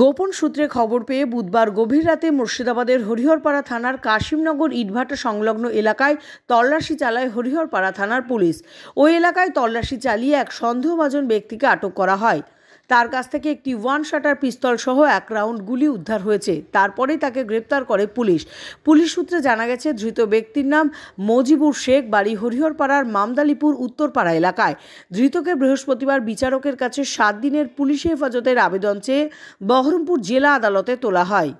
গোপন সূত্রে খবর পেয়ে বুধবার গভীর রাতে মুর্শিদাবাদের হরিহরপাড়া থানার কাশিমনগর ইটভাটা সংলগ্ন এলাকায় তল্লাশি চালায় হরিহরপাড়া থানার পুলিশ ওই এলাকায় তল্লাশি চালিয়ে এক সন্দেহভাজন ব্যক্তিকে আটক করা হয় তার কাছ থেকে একটি ওয়ান শাটার পিস্তল সহ এক রাউন্ড গুলি উদ্ধার হয়েছে তারপরেই তাকে গ্রেপ্তার করে পুলিশ পুলিশ সূত্রে জানা গেছে ধৃত ব্যক্তির নাম মজিবুর শেখ বাড়ি হরিহরপাড়ার মামদালিপুর উত্তরপাড়া এলাকায় ধৃতকে বৃহস্পতিবার বিচারকের কাছে সাত দিনের পুলিশ হেফাজতের আবেদন চেয়ে বহরমপুর জেলা আদালতে তোলা হয়